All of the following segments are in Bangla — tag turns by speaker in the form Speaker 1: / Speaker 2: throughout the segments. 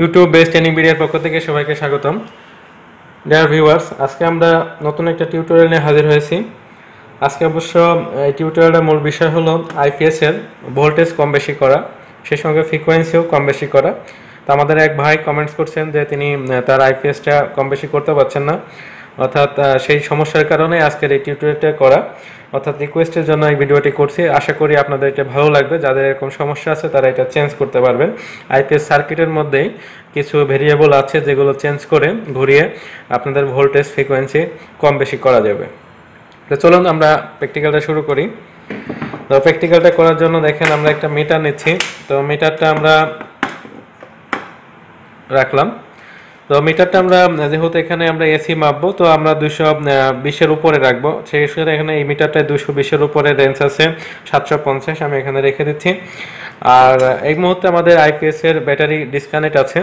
Speaker 1: ইউটিউব বেস্ট ট্রেনিং মিডিয়ার পক্ষ থেকে সবাইকে স্বাগতম ডিয়ার ভিউয়ার্স আজকে আমরা নতুন একটা টিউটোরিয়াল নিয়ে হাজির হয়েছি আজকে অবশ্য এই টিউটোরিয়ালটার মূল বিষয় হলো আইপিএসের ভোল্টেজ কম বেশি করা সে সঙ্গে ফ্রিকোয়েন্সিও কম বেশি করা তো আমাদের এক ভাই কমেন্টস করছেন যে তিনি তার আইপিএসটা কম বেশি করতে পারছেন না অর্থাৎ সেই সমস্যার কারণে আজকের এই টিউটোরিয়ালটা করা অর্থাৎ রিকোয়েস্টের জন্য এই ভিডিওটি করছি আশা করি আপনাদের এটা ভালো লাগবে যাদের এরকম সমস্যা আছে তারা এটা চেঞ্জ করতে পারবেন আইপিএস সার্কিটের মধ্যেই কিছু ভেরিয়েবল আছে যেগুলো চেঞ্জ করে ঘুরিয়ে আপনাদের ভোল্টেজ ফ্রিকোয়েন্সি কম বেশি করা যাবে তো চলুন আমরা প্র্যাকটিক্যালটা শুরু করি তো প্র্যাকটিক্যালটা করার জন্য দেখেন আমরা একটা মিটার নিচ্ছি তো মিটারটা আমরা রাখলাম তো মিটারটা আমরা যেহেতু এখানে আমরা এসি মাপবো তো আমরা দুশো বিশের উপরে রাখবো সেই সেক্ষেত্রে এখানে এই মিটারটায় দুশো বিশের উপরে রেঞ্জ আছে সাতশো পঞ্চাশ আমি এখানে রেখে দিচ্ছি আর এই মুহূর্তে আমাদের আইপিএসের ব্যাটারি ডিসকানেক্ট আছে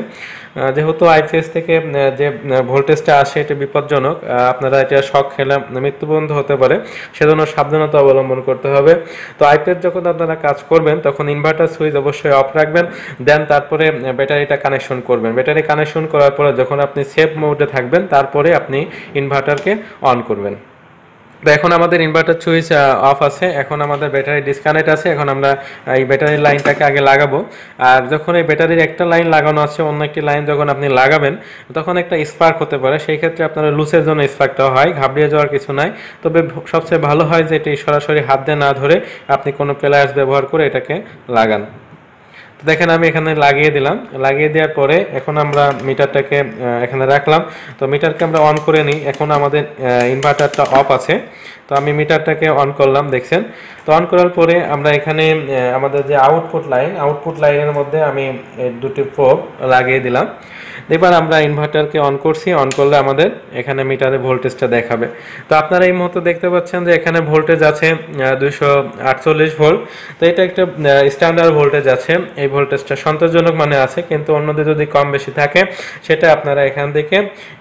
Speaker 1: যেহেতু আইপিএস থেকে যে ভোল্টেজটা আসে এটা বিপজ্জনক আপনারা এটা শখ খেলে মৃত্যুবন্ধ হতে পারে সেজন্য সাবধানতা অবলম্বন করতে হবে তো আইপিএস যখন আপনারা কাজ করবেন তখন ইনভার্টার সুইচ অবশ্যই অফ রাখবেন দেন তারপরে ব্যাটারিটা কানেকশন করবেন ব্যাটারি কানেকশন করার পরে যখন আপনি সেফ মোডে থাকবেন তারপরে আপনি ইনভার্টারকে অন করবেন তো এখন আমাদের ইনভার্টার সুইচ অফ আছে এখন আমাদের ব্যাটারি ডিসকানেক্ট আছে এখন আমরা এই ব্যাটারির লাইনটাকে আগে লাগাবো আর যখন এই ব্যাটারির একটা লাইন লাগানো আছে অন্য একটি লাইন যখন আপনি লাগাবেন তখন একটা স্পার্ক হতে পারে সেই ক্ষেত্রে আপনারা লুসের জন্য স্পার্কটা হয় ঘাবড়িয়ে যাওয়ার কিছু নাই তবে সবচেয়ে ভালো হয় যে এটি সরাসরি হাত দিয়ে না ধরে আপনি কোনো প্লায়ার্স ব্যবহার করে এটাকে লাগান দেখেন আমি এখানে লাগিয়ে দিলাম লাগিয়ে দেওয়ার পরে এখন আমরা মিটারটাকে এখানে রাখলাম তো মিটারকে আমরা অন করে নিই এখন আমাদের ইনভার্টারটা অফ আছে তো আমি মিটারটাকে অন করলাম দেখছেন তো অন করার পরে আমরা এখানে আমাদের যে আউটপুট লাইন আউটপুট লাইনের মধ্যে আমি দুটি ফোক লাগিয়ে দিলাম এবার আমরা ইনভার্টারকে অন করছি অন করলে আমাদের এখানে মিটারে ভোল্টেজটা দেখাবে তো আপনারা এই মুহূর্তে দেখতে পাচ্ছেন যে এখানে ভোল্টেজ আছে দুশো আটচল্লিশ ভোল্ট তো এটা একটা স্ট্যান্ডার্ড ভোল্টেজ আছে এই ভোল্টেজটা সন্তোষজনক মানে আছে কিন্তু অন্যদের যদি কম বেশি থাকে সেটা আপনারা এখান থেকে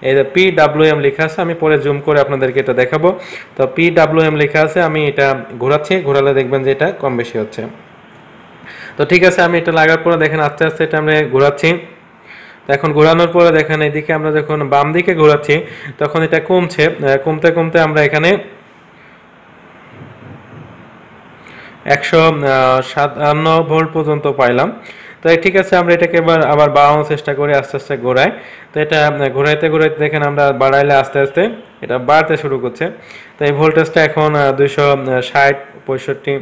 Speaker 1: এই যে পি ডাব্লিউ এম লেখা আছে আমি পরে জুম করে আপনাদেরকে এটা দেখাবো তো পি ডাব্লিউ এম লেখা আছে আমি এটা ঘোরাচ্ছি ঘোরালে দেখবেন যে এটা কম বেশি হচ্ছে তো ঠিক আছে আমি এটা লাগার পরে দেখেন আস্তে আস্তে এটা আমরা ঘোরাচ্ছি এখন ঘোরানোর পরে দেখেন এদিকে আমরা যখন বাম দিকে ঘোরাচ্ছি তখন এটা কমছে কমতে কমতে আমরা এখানে একশো সাতান্ন ভোল্ট পর্যন্ত পাইলাম তাই ঠিক আছে আমরা এটাকে এবার আবার বাড়ানোর চেষ্টা করি আস্তে আস্তে ঘোরাই তো এটা ঘোরাইতে ঘোরাইতে দেখেন আমরা বাড়াইলে আস্তে আস্তে এটা বাড়তে শুরু করছে তো এই ভোল্টেজটা এখন দুইশো ষাট পঁয়ষট্টি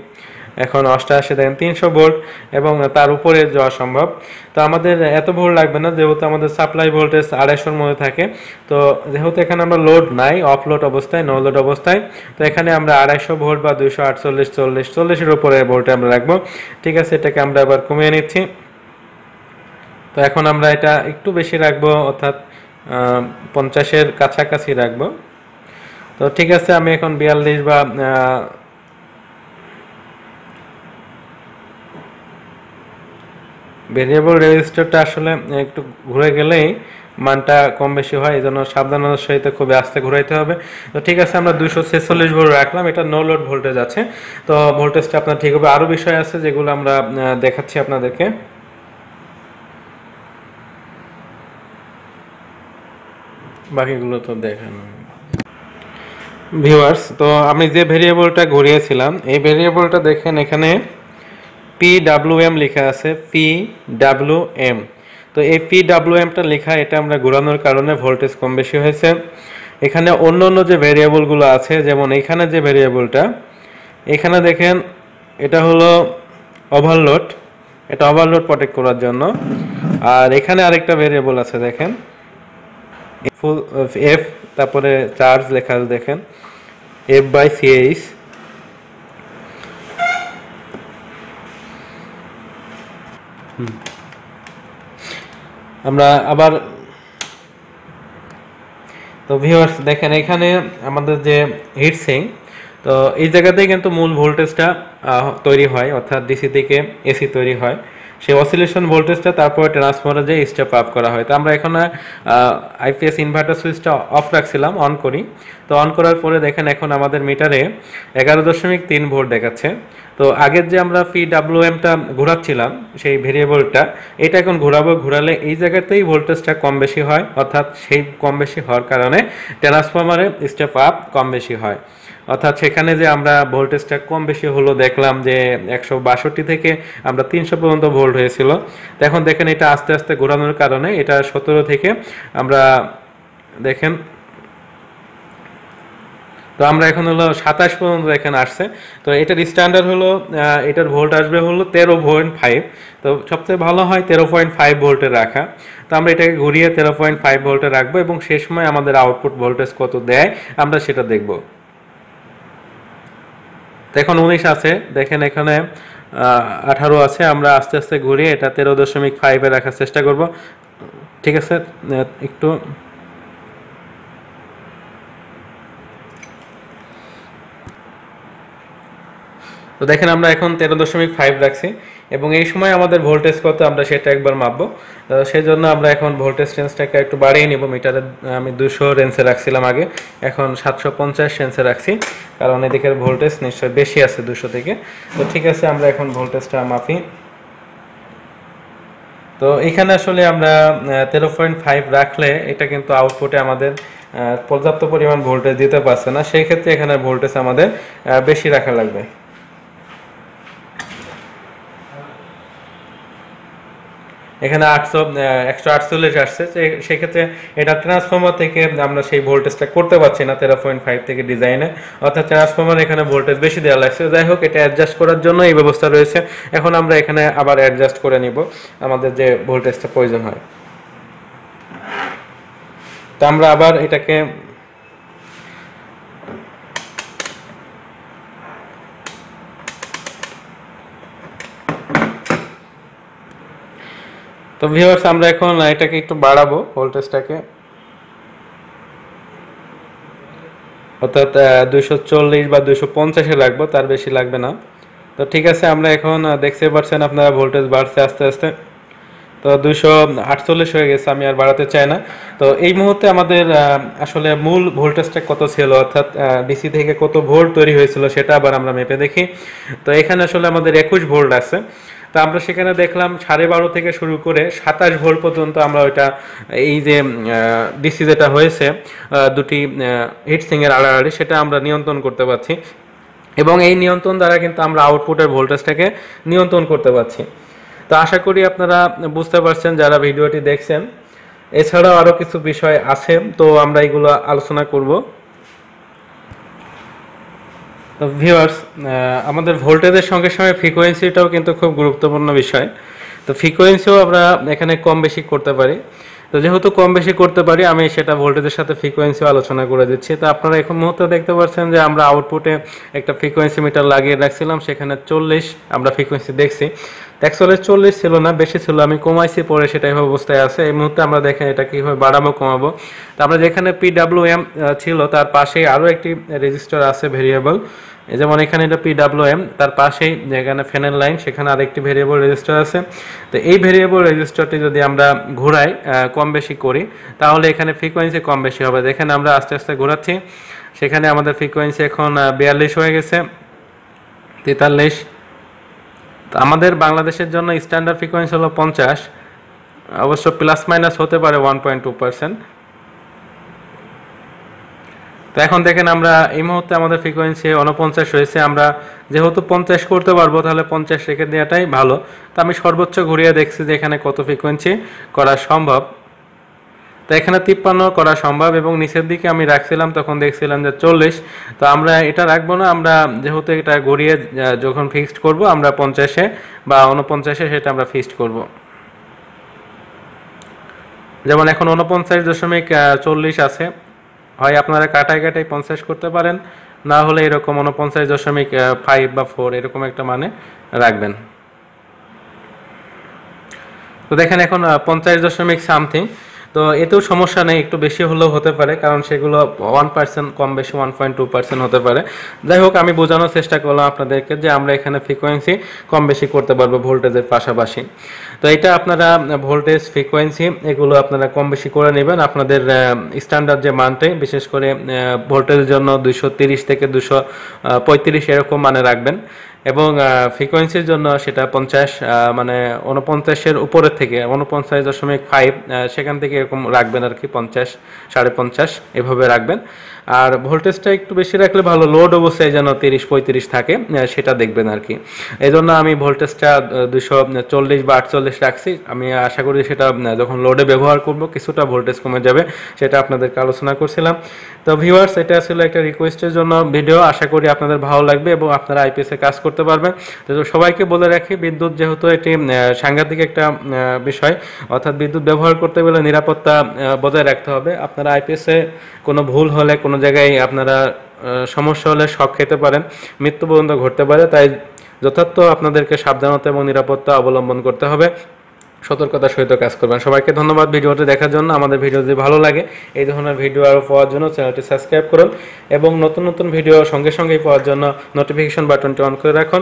Speaker 1: এখন অষ্টআশি দেখেন তিনশো ভোল্ট এবং তার উপরে যাওয়া সম্ভব তো আমাদের এত ভোল্ট লাগবে না যেহেতু আমাদের সাপ্লাই ভোল্টেজ আড়াইশোর মধ্যে থাকে তো যেহেতু এখানে আমরা লোড নাই অফলোড অবস্থায় নো লোড অবস্থায় তো এখানে আমরা আড়াইশো ভোল্ট বা দুইশো আটচল্লিশ চল্লিশ চল্লিশের উপরে ভোল্টে আমরা রাখবো ঠিক আছে এটাকে আমরা আবার কমিয়ে নিচ্ছি তো এখন আমরা এটা একটু বেশি রাখবো অর্থাৎ পঞ্চাশের কাছাকাছি রাখবো তো ঠিক আছে আমি এখন বিয়াল্লিশ বা ভেরিয়েবল রেজিস্টারটা আসলে একটু ঘুরে গেলেই মানটা কম বেশি হয় এই জন্য সাবধানতার সহিত খুবই আস্তে ঘুরাইতে হবে তো ঠিক আছে আমরা দুশো ছেচল্লিশ ভোল্ট রাখলাম এটা নো লোড ভোল্টেজ আছে তো ভোল্টেজটা আপনার ঠিক হবে আরও বিষয় আছে যেগুলো আমরা দেখাচ্ছি আপনাদেরকে বাকিগুলো তো দেখানো ভিউয়ার্স তো আমি যে ভেরিয়েবলটা ঘুরিয়েছিলাম এই ভেরিয়েবলটা দেখেন এখানে পি ডাব্লু এম লেখা আছে পি ডাব্লু এম তো এই পি ডাব্লু এমটা লেখা এটা আমরা ঘোরানোর কারণে ভোল্টেজ কম বেশি হয়েছে এখানে অন্য অন্য যে ভেরিয়েবলগুলো আছে যেমন এখানে যে ভেরিয়েবলটা এখানে দেখেন এটা হলো ওভারলোড এটা ওভারলোড প্রোটেক্ট করার জন্য আর এখানে আরেকটা ভেরিয়েবল আছে দেখেন ফুল এফ তারপরে চার্জ লেখা দেখেন এফ বাই সিএইচ আমরা আবার তো ভিউয়ার্স দেখেন এখানে আমাদের যে হিট সিং তো এই জায়গাতেই কিন্তু মূল ভোল্টেজটা তৈরি হয় অর্থাৎ ডিসি থেকে এসি তৈরি হয় সেই অসিলেশন ভোল্টেজটা তারপরে ট্রান্সফর্মারে যে স্টেপ আপ করা হয় তো আমরা এখন আইপিএস ইনভার্টার সুইচটা অফ রাখছিলাম অন করি তো অন করার পরে দেখেন এখন আমাদের মিটারে এগারো দশমিক তিন ভোল্ট দেখাচ্ছে তো আগের যে আমরা পি ডাব্লুএমটা ঘোরাচ্ছিলাম সেই ভেরিয়েবলটা এটা এখন ঘোরাবো ঘোরালে এই জায়গাতেই ভোল্টেজটা কম বেশি হয় অর্থাৎ সেই কম বেশি হওয়ার কারণে ট্রান্সফর্মারে স্টেপ আপ কম বেশি হয় অর্থাৎ সেখানে যে আমরা ভোল্টেজটা কম বেশি হলো দেখলাম যে একশো বাষট্টি থেকে আমরা তিনশো পর্যন্ত ভোল্ট হয়েছিল এখন দেখেন এটা আস্তে আস্তে ঘোরানোর কারণে এটা সতেরো থেকে আমরা দেখেন তো আমরা এখন হলো সাতাশ পর্যন্ত এখানে আসছে তো এটার স্ট্যান্ডার্ড হলো এটার ভোল্ট আসবে হলো তেরো পয়েন্ট ফাইভ তো সবচেয়ে ভালো হয় তেরো পয়েন্ট ফাইভ ভোল্টে রাখা তো আমরা এটাকে ঘুরিয়ে তেরো পয়েন্ট ফাইভ ভোল্টে রাখবো এবং সে সময় আমাদের আউটপুট ভোল্টেজ কত দেয় আমরা সেটা দেখবো তো এখন উনিশ আছে দেখেন এখানে আঠারো আছে আমরা আস্তে আস্তে ঘুরি এটা তেরো দশমিক ফাইভে রাখার চেষ্টা করব ঠিক আছে একটু তো দেখেন আমরা এখন তেরো দশমিক ফাইভ রাখছি এবং এই সময় আমাদের ভোল্টেজ কত আমরা সেটা একবার মাপবো সেই জন্য আমরা এখন ভোল্টেজ রেঞ্জটাকে একটু বাড়িয়ে নিব মিটারে আমি দুশো রেঞ্জে রাখছিলাম আগে এখন সাতশো পঞ্চাশ রেঞ্জে রাখছি কারণ এদিকের ভোল্টেজ নিশ্চয় বেশি আছে দুশো থেকে তো ঠিক আছে আমরা এখন ভোল্টেজটা মাপি তো এখানে আসলে আমরা তেরো পয়েন্ট ফাইভ রাখলে এটা কিন্তু আউটপুটে আমাদের পর্যাপ্ত পরিমাণ ভোল্টেজ দিতে পারছে না সেই ক্ষেত্রে এখানে ভোল্টেজ আমাদের বেশি রাখা লাগবে এখানে আটশো একশো আটচল্লিশ আসছে সেক্ষেত্রে এটা ট্রান্সফর্মার থেকে আমরা সেই ভোল্টেজটা করতে পারছি না তেরো পয়েন্ট ফাইভ থেকে ডিজাইনে অর্থাৎ ট্রান্সফর্মার এখানে ভোল্টেজ বেশি দেওয়া লাগছে যাই হোক এটা অ্যাডজাস্ট করার জন্য এই ব্যবস্থা রয়েছে এখন আমরা এখানে আবার অ্যাডজাস্ট করে নিব আমাদের যে ভোল্টেজটা প্রয়োজন হয় তো আমরা আবার এটাকে তো ভিউয়ার্স আমরা এখন এটাকে একটু বাড়াবো ভোল্টেজটাকে অর্থাৎ দুশো চল্লিশ বা দুশো পঞ্চাশে লাগবো তার বেশি লাগবে না তো ঠিক আছে আমরা এখন দেখতে পাচ্ছেন আপনারা ভোল্টেজ বাড়ছে আস্তে আস্তে তো দুশো আটচল্লিশ হয়ে গেছে আমি আর বাড়াতে চাই না তো এই মুহূর্তে আমাদের আসলে মূল ভোল্টেজটা কত ছিল অর্থাৎ ডিসি থেকে কত ভোল্ট তৈরি হয়েছিল সেটা আবার আমরা মেপে দেখি তো এখানে আসলে আমাদের একুশ ভোল্ট আছে তা আমরা সেখানে দেখলাম সাড়ে বারো থেকে শুরু করে সাতাশ ভোর পর্যন্ত আমরা ওইটা এই যে ডিসি যেটা হয়েছে দুটি হিটসিংয়ের আড়াআড়ি সেটা আমরা নিয়ন্ত্রণ করতে পারছি এবং এই নিয়ন্ত্রণ দ্বারা কিন্তু আমরা আউটপুটের ভোল্টেজটাকে নিয়ন্ত্রণ করতে পারছি তো আশা করি আপনারা বুঝতে পারছেন যারা ভিডিওটি দেখছেন এছাড়াও আরও কিছু বিষয় আছে তো আমরা এগুলো আলোচনা করব তো ভিউয়ার্স আমাদের ভোল্টেজের সঙ্গে সঙ্গে ফ্রিকোয়েন্সিটাও কিন্তু খুব গুরুত্বপূর্ণ বিষয় তো ফ্রিকোয়েন্সিও আমরা এখানে কম বেশি করতে পারি তো যেহেতু কম বেশি করতে পারি আমি সেটা ভোল্টেজের সাথে ফ্রিকোয়েন্সিও আলোচনা করে দিচ্ছি তো আপনারা এখন মুহূর্তে দেখতে পাচ্ছেন যে আমরা আউটপুটে একটা ফ্রিকোয়েন্সি মিটার লাগিয়ে রাখছিলাম সেখানে চল্লিশ আমরা ফ্রিকোয়েন্সি দেখছি একচল্লিশ চল্লিশ ছিল না বেশি ছিল আমি কমাইছি পরে সেটা এভাবে অবস্থায় আছে এই মুহূর্তে আমরা দেখেন এটা কীভাবে বাড়াবো কমাবো তো আমরা যেখানে পিডাব্লিউ এম ছিল তার পাশেই আরও একটি রেজিস্টার আছে ভেরিয়েবল যেমন এখানে এটা পিডাব্লিউ এম তার পাশেই যেখানে ফ্যানের লাইন সেখানে আরেকটি ভেরিয়েবল রেজিস্টার আছে তো এই ভেরিয়েবল রেজিস্টারটি যদি আমরা ঘোরাই কম বেশি করি তাহলে এখানে ফ্রিকোয়েন্সি কম বেশি হবে দেখেন আমরা আস্তে আস্তে ঘোরাচ্ছি সেখানে আমাদের ফ্রিকোয়েন্সি এখন বিয়াল্লিশ হয়ে গেছে তেতাল্লিশ তো আমাদের বাংলাদেশের জন্য স্ট্যান্ডার্ড ফ্রিকোয়েন্সি হলো পঞ্চাশ অবশ্য প্লাস মাইনাস হতে পারে ওয়ান পয়েন্ট টু পার্সেন্ট তো এখন দেখেন আমরা এই মুহূর্তে আমাদের ফ্রিকোয়েন্সি উনপঞ্চাশ হয়েছে আমরা যেহেতু পঞ্চাশ করতে পারবো তাহলে পঞ্চাশ রেখে দেওয়াটাই ভালো তা আমি সর্বোচ্চ ঘুরিয়ে দেখছি যে এখানে কত ফ্রিকোয়েন্সি করা সম্ভব তো এখানে তিপ্পান্ন করা সম্ভব এবং নিচের দিকে আমি রাখছিলাম তখন দেখছিলাম যে চল্লিশ তো আমরা এটা রাখবো না আমরা যেহেতু এটা গড়িয়ে যখন ফিক্সড করব আমরা পঞ্চাশে বা উনপঞ্চাশে সেটা আমরা ফিক্সড করবো যেমন এখন উনপঞ্চাশ দশমিক চল্লিশ আছে হয় আপনারা কাটায় কাটায় পঞ্চাশ করতে পারেন না হলে এরকম উনপঞ্চাশ দশমিক ফাইভ বা ফোর এরকম একটা মানে রাখবেন তো দেখেন এখন পঞ্চাশ দশমিক সামথিং তো এতেও সমস্যা নেই একটু বেশি হলেও হতে পারে কারণ সেগুলো ওয়ান পার্সেন্ট কম বেশি ওয়ান পয়েন্ট টু পার্সেন্ট হতে পারে যাই হোক আমি বোঝানোর চেষ্টা করলাম আপনাদেরকে যে আমরা এখানে ফ্রিকোয়েন্সি কম বেশি করতে পারবো ভোল্টেজের পাশাপাশি তো এটা আপনারা ভোল্টেজ ফ্রিকোয়েন্সি এগুলো আপনারা কম বেশি করে নেবেন আপনাদের স্ট্যান্ডার্ড যে মানটাই বিশেষ করে ভোল্টেজের জন্য দুশো তিরিশ থেকে দুশো পঁয়ত্রিশ এরকম মানে রাখবেন এবং ফ্রিকোয়েন্সির জন্য সেটা পঞ্চাশ মানে উনপঞ্চাশের উপরের থেকে উনপঞ্চাশ দশমিক ফাইভ সেখান থেকে এরকম রাখবেন আর কি পঞ্চাশ সাড়ে পঞ্চাশ এভাবে রাখবেন আর ভোল্টেজটা একটু বেশি রাখলে ভালো লোড অবস্থায় যেন তিরিশ পঁয়ত্রিশ থাকে সেটা দেখবেন আর কি এই জন্য আমি ভোল্টেজটা দুশো চল্লিশ বা আটচল্লিশ রাখছি আমি আশা করি সেটা যখন লোডে ব্যবহার করব কিছুটা ভোল্টেজ কমে যাবে সেটা আপনাদেরকে আলোচনা করছিলাম তো ভিউয়ার্স এটা ছিল একটা রিকোয়েস্টের জন্য ভিডিও আশা করি আপনাদের ভালো লাগবে এবং আপনারা আইপিএসে কাজ করতে করতে পারবেন তো সবাইকে বলে রাখি বিদ্যুৎ যেহেতু এটি সাংঘাতিক একটা বিষয় অর্থাৎ বিদ্যুৎ ব্যবহার করতে গেলে নিরাপত্তা বজায় রাখতে হবে আপনারা আইপিএসে কোনো ভুল হলে কোনো জায়গায় আপনারা সমস্যা হলে শখ খেতে পারেন মৃত্যু পর্যন্ত ঘটতে পারে তাই যথার্থ আপনাদেরকে সাবধানতা এবং নিরাপত্তা অবলম্বন করতে হবে সতর্কতার সহিত কাজ করবেন সবাইকে ধন্যবাদ ভিডিওটি দেখার জন্য আমাদের ভিডিও যদি ভালো লাগে এই ধরনের ভিডিও আরও পাওয়ার জন্য চ্যানেলটি সাবস্ক্রাইব করুন এবং নতুন নতুন ভিডিও সঙ্গে সঙ্গেই পাওয়ার জন্য নোটিফিকেশন বাটনটি অন করে রাখুন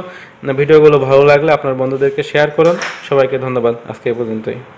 Speaker 1: ভিডিওগুলো ভালো লাগলে আপনার বন্ধুদেরকে শেয়ার করুন সবাইকে ধন্যবাদ আজকে এই পর্যন্তই